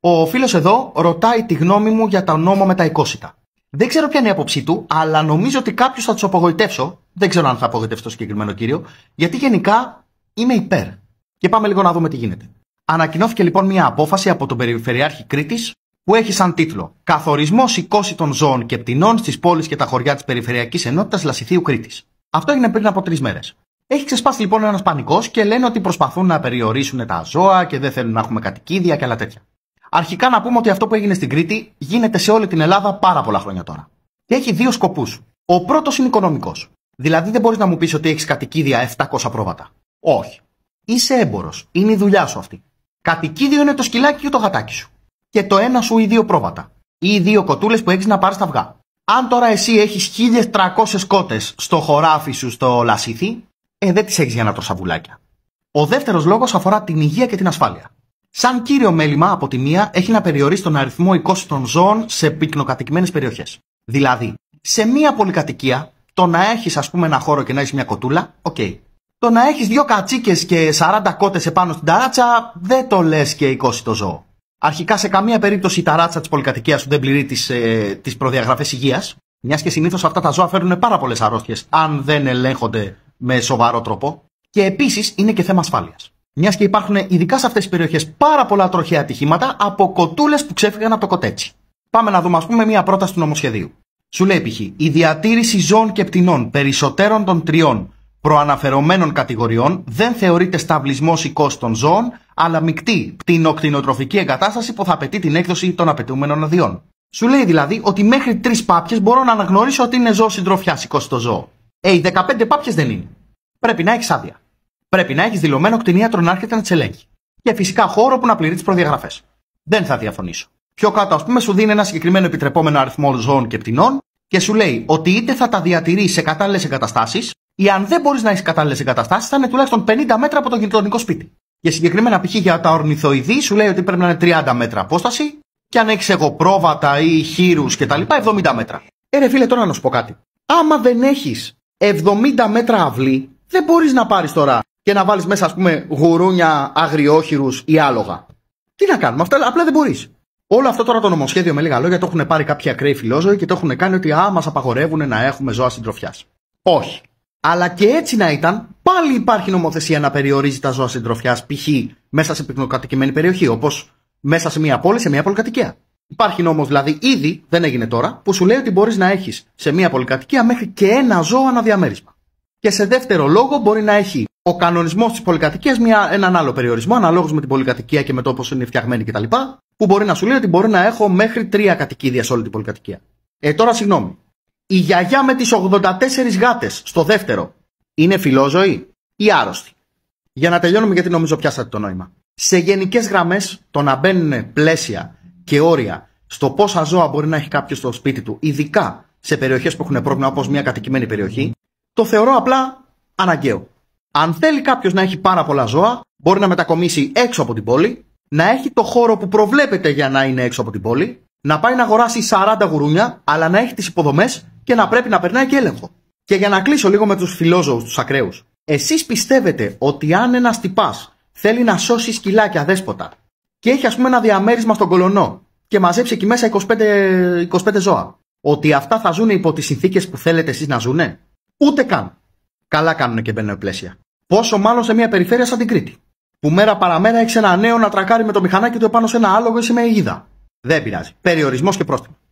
Ο φίλος εδώ ρωτάει τη γνώμη μου για τα νόμο με τα εικόσιτα. Δεν ξέρω ποια είναι η άποψή του, αλλά νομίζω ότι κάποιος θα τους απογοητεύσω. Δεν ξέρω αν θα απογοητεύσω το συγκεκριμένο κύριο, γιατί γενικά είμαι υπέρ. Και πάμε λίγο να δούμε τι γίνεται. Ανακοινώθηκε λοιπόν μια απόφαση από τον Περιφερειάρχη Κρήτης που έχει σαν τίτλο Καθορισμός των ζώων και πτηνών στις πόλεις και τα χωριά της Περιφερειακής Ενότητας Λασιθίου Κρήτης. Αυτό έγινε πριν από τρεις μέρες. Έχει ξεσπάσει λοιπόν ένας πανικός και λένε ότι προσπαθούν να περιορίσουν τα ζώα και δεν θέλουν να έχουμε κατοικίδια και άλλα τέτοια. Αρχικά να πούμε ότι αυτό που έγινε στην Κρήτη γίνεται σε όλη την Ελλάδα πάρα πολλά χρόνια τώρα. Και έχει δύο σκοπούς. Ο πρώτος είναι οικονομικός. Δηλαδή δεν μπορείς να μου πεις ότι έχεις κατοικίδια 700 πρόβατα. Όχι. Είσαι έμπορος. Είναι η δουλειά σου αυτή. Κατοικίδιο είναι το σκυλάκι και το γατάκι σου. Και το ένα σου ή δύο πρόβατα. Ή δύο κοτούλες που έχεις να πάρεις τα αυγά. Αν τώρα εσύ έχεις 1300 κότες στο χωράφι σου στο λασίθι, ε, δεν τις έχεις για να τρώσει Ο δεύτερος λόγος αφορά την υγεία και την ασφάλεια. Σαν κύριο μέλημα, από τη μία, έχει να περιορίσει τον αριθμό των ζώων σε πυκνοκατοικημένες περιοχές. Δηλαδή, σε μία πολυκατοικία, το να έχεις, ας πούμε, ένα χώρο και να έχεις μια κοτούλα, οκ. Okay. Το να έχεις δύο κατσίκες και 40 κότες επάνω στην ταράτσα, δεν το λες και οικόσιτο ζώο. Αρχικά, σε καμία περίπτωση η ταράτσα της πολυκατοικίας σου δεν πληρεί τις τις ε, προδιαγραφές υγείας, μιας και συνήθως αυτά τα ζώα φέρνουν πάρα πολλές αρρώστιες, αν δεν ελέγχονται με σοβαρό τρόπο. Και επίσης είναι και θέμα ασφάλειας. Μιας και υπάρχουν ειδικά σε αυτές τις περιοχές πάρα πολλά τροχαία ατυχήματα από κοτούλες που ξέφυγαν από το κοτέτσι. Πάμε να δούμε, ας πούμε, μία πρόταση του νομοσχεδίου. Σου λέει π.χ. Η διατήρηση ζώων και πτηνών περισσότερων των τριών προαναφερομένων κατηγοριών δεν θεωρείται σταυλισμός ή κόστο των ζώων, αλλά μεικτή πτηνοκτηνοτροφική εγκατάσταση που θα απαιτεί την έκδοση των απαιτούμενων αδειών. Σου λέει δηλαδή ότι μέχρι τρεις πάπιες μπορώ να αναγνωρίσω ότι είναι ζώο συντροφιάς ή ζώο. Ε, 15 πάπιες δεν είναι. Πρέπει να έχεις άδεια. Πρέπει να έχεις δηλωμένο κτηνίατρο να έρχεται να τι ελέγχει. Και φυσικά χώρο που να πληρεί τις προδιαγραφές. Δεν θα διαφωνήσω. Πιο κάτω, ας πούμε, σου δίνει ένα συγκεκριμένο επιτρεπόμενο αριθμό ζώων και πτηνών και σου λέει ότι είτε θα τα διατηρεί σε κατάλληλες εγκαταστάσεις, ή αν δεν μπορείς να έχει κατάλληλες εγκαταστάσεις, θα είναι τουλάχιστον 50 μέτρα από το γειτονικό σπίτι. Για συγκεκριμένα, π.χ. για τα ορνηθοειδή, σου λέει ότι πρέπει να είναι 30 μέτρα απόσταση, και αν έχεις εγώ πρόβατα ή χείρους κτλ. 70 μέτρα. Ερε φίλε, τώρα να σου Άμα δεν έχεις 70 μέτρα αυλή, δεν μπορείς να πάρεις τώρα και να βάλεις μέσα, ας πούμε, γουρούνια, αγριόχειρου ή άλογα. Τι να κάνουμε, αυτά απλά δεν μπορείς. Όλο αυτό τώρα το νομοσχέδιο με λίγα λόγια το έχουν πάρει κάποιοι ακραίοι φιλόζωοι και το έχουν κάνει ότι α, μας απαγορεύουν να έχουμε ζώα συντροφιάς. Όχι. Αλλά και έτσι να ήταν, πάλι υπάρχει νομοθεσία να περιορίζει τα ζώα συντροφιάς, π.χ. μέσα σε πυκνοκατοικημένη περιοχή, όπως μέσα σε μια πόλη, σε μια πολυκατοικία. Υπάρχει νόμος δηλαδή ήδη, δεν έγινε τώρα, που σου λέει ότι μπορείς να έχεις σε μια πολυκατοικία μέχρι και ένα ζώο αναδιαμέρισμα. Και σε δεύτερο λόγο μπορεί να έχει ο κανονισμός της πολυκατοικίας έναν άλλο περιορισμό, αναλόγως με την πολυκατοικία και με το πώ είναι φτιαγμένη κτλ. Που μπορεί να σου λέει ότι μπορεί να έχω μέχρι τρία κατοικίδια σε όλη την πολυκατοικία. Ε, τώρα συγγνώμη. Η γιαγιά με τις 84 γάτες στο δεύτερο είναι φιλόζωη ή άρρωστη. Για να τελειώνουμε, γιατί νομίζω πιάσατε το νόημα. Σε γενικές γραμμές, το να μπαίνουν πλαίσια και όρια στο πόσα ζώα μπορεί να έχει κάποιος στο σπίτι του, ειδικά σε περιοχές που έχουν πρόβλημα, όπως μια κατοικημένη περιοχή, το θεωρώ απλά αναγκαίο. Αν θέλει κάποιος να έχει πάρα πολλά ζώα, μπορεί να μετακομίσει έξω από την πόλη, να έχει το χώρο που προβλέπεται για να είναι έξω από την πόλη, να πάει να αγοράσει 40 γουρούνια, αλλά να έχει τις υποδομές και να πρέπει να περνάει και έλεγχο. Και για να κλείσω λίγο με τους φιλόζωους, τους ακραίους. Εσείς πιστεύετε ότι αν ένας τυπάς θέλει να σώσει σκυλάκια δέσποτα και έχει ας πούμε ένα διαμέρισμα στον κολονό και μαζέψει εκεί μέσα 25, 25 ζώα, ότι αυτά θα ζουν υπό τις συνθήκες που θέλετε εσείς να ζούνε. Ούτε καν. Καλά κάνουν και μπαίνουν πλαίσια. Πόσο μάλλον σε μια περιφέρεια σαν την Κρήτη, που μέρα παραμέρα έχει ένα νέο να τρακάρει με το μηχανάκι του επάνω σε ένα άλογο ή σε μια Δεν πειράζει. Περιορισμός και πρόστιμο.